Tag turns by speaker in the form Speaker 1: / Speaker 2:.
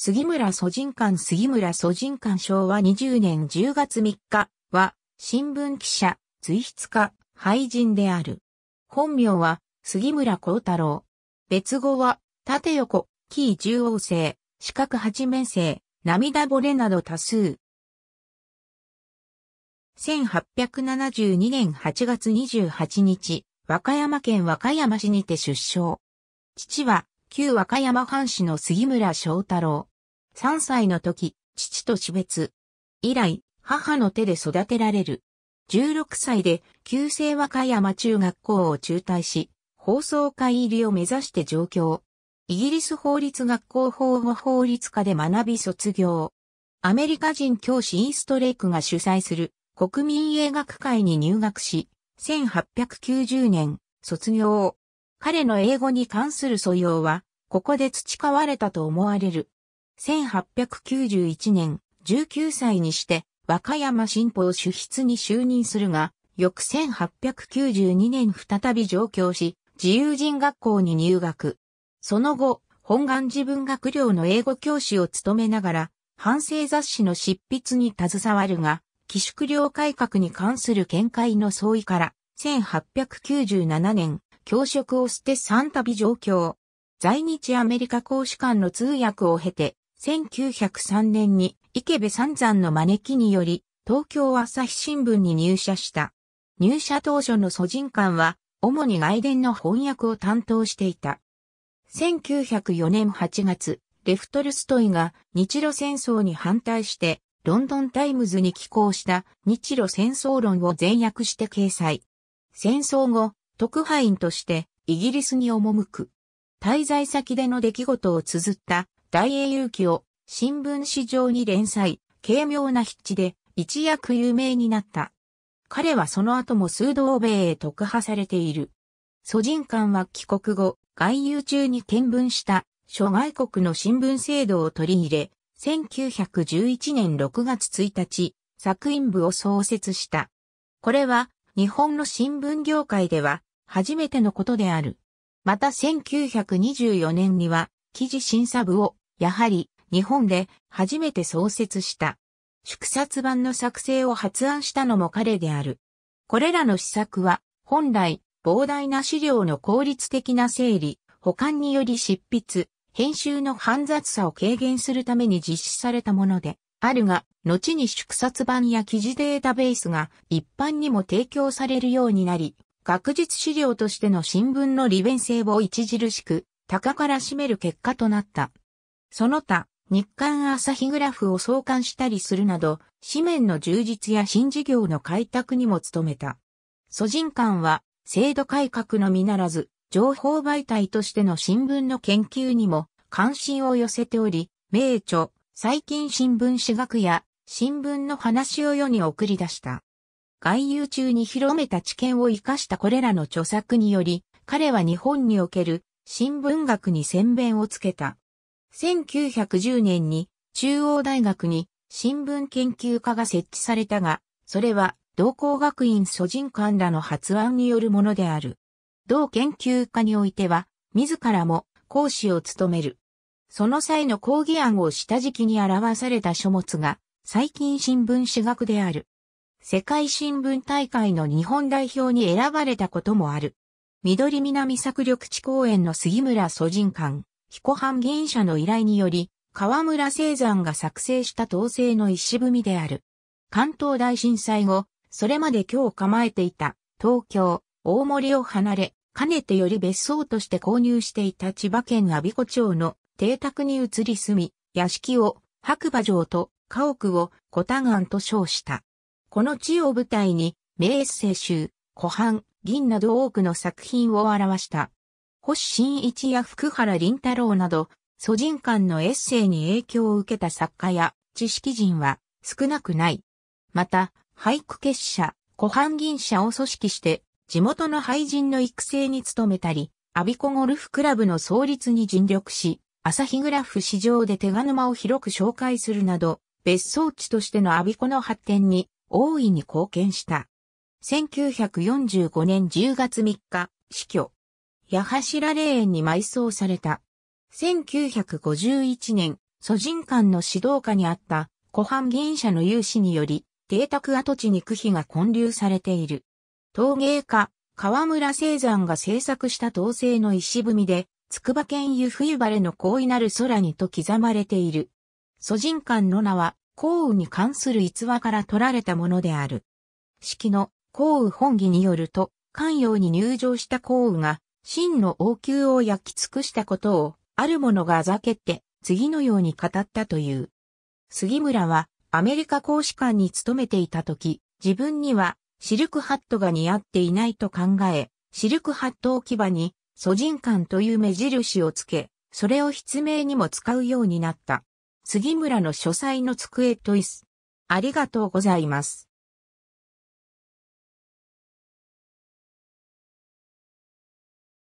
Speaker 1: 杉村祖人館杉村祖人館昭和20年10月3日は、新聞記者、随筆家、俳人である。本名は、杉村光太郎。別語は、縦横、紀中央生、四角八面生、涙惚れなど多数。1872年8月28日、和歌山県和歌山市にて出生。父は、旧和歌山藩士の杉村翔太郎。3歳の時、父と死別。以来、母の手で育てられる。16歳で、旧制和歌山中学校を中退し、放送会入りを目指して上京。イギリス法律学校法護法律科で学び卒業。アメリカ人教師イーストレイクが主催する国民映学会に入学し、1890年卒業。彼の英語に関する素養は、ここで培われたと思われる。1891年、19歳にして、和歌山新報主筆に就任するが、翌1892年再び上京し、自由人学校に入学。その後、本願寺文学寮の英語教師を務めながら、反省雑誌の執筆に携わるが、寄宿寮改革に関する見解の相違から、1897年、教職を捨て3度上京。在日アメリカ公使館の通訳を経て、1903年に池部三山の招きにより、東京朝日新聞に入社した。入社当初の祖人館は、主に外伝の翻訳を担当していた。1904年8月、レフトルストイが日露戦争に反対して、ロンドンタイムズに寄稿した日露戦争論を全訳して掲載。戦争後、特派員としてイギリスに赴く。滞在先での出来事を綴った大英雄記を新聞紙上に連載、軽妙な筆致で一躍有名になった。彼はその後も数度欧米へ特派されている。祖人館は帰国後、外遊中に見聞した諸外国の新聞制度を取り入れ、1911年6月1日、作品部を創設した。これは日本の新聞業界では初めてのことである。また1924年には記事審査部をやはり日本で初めて創設した。祝冊版の作成を発案したのも彼である。これらの施策は本来膨大な資料の効率的な整理、保管により執筆、編集の煩雑さを軽減するために実施されたもので、あるが、後に祝冊版や記事データベースが一般にも提供されるようになり、学術資料としての新聞の利便性を著しく高から占める結果となった。その他、日刊朝日グラフを創刊したりするなど、紙面の充実や新事業の開拓にも努めた。祖人館は、制度改革のみならず、情報媒体としての新聞の研究にも関心を寄せており、名著、最近新聞史学や新聞の話を世に送り出した。外遊中に広めた知見を生かしたこれらの著作により、彼は日本における新聞学に宣弁をつけた。1910年に中央大学に新聞研究科が設置されたが、それは同工学院諸人官らの発案によるものである。同研究科においては、自らも講師を務める。その際の講義案を下敷きに表された書物が、最近新聞史学である。世界新聞大会の日本代表に選ばれたこともある。緑南策緑地公園の杉村祖人館。彦藩銀社の依頼により、河村青山が作成した統制の石踏みである。関東大震災後、それまで今日構えていた東京、大森を離れ、かねてより別荘として購入していた千葉県阿鼻子町の邸宅に移り住み、屋敷を白馬城と家屋を小田岩と称した。この地を舞台に、名エッセイ集、湖畔、銀など多くの作品を表した。星新一や福原林太郎など、祖人間のエッセイに影響を受けた作家や知識人は少なくない。また、俳句結社、古藩銀社を組織して、地元の俳人の育成に努めたり、アビコゴルフクラブの創立に尽力し、朝日グラフ市場で手賀沼を広く紹介するなど、別荘地としてのアビコの発展に大いに貢献した。1945年10月3日、死去。八柱霊園に埋葬された。1951年、祖人館の指導下にあった古藩銀社の有志により、邸宅跡地に区比が建立されている。陶芸家、河村青山が制作した陶製の石踏みで、筑波県湯冬晴れの高位なる空にと刻まれている。祖人館の名は、幸雨に関する逸話から取られたものである。式の幸雨本義によると、関陽に入場した幸雨が、真の王宮を焼き尽くしたことを、ある者があざけて、次のように語ったという。杉村は、アメリカ公使館に勤めていた時、自分には、シルクハットが似合っていないと考え、シルクハット置き場に、素人館という目印をつけ、それを筆名にも使うようになった。杉村の書斎の机と椅子。ありがとうございます。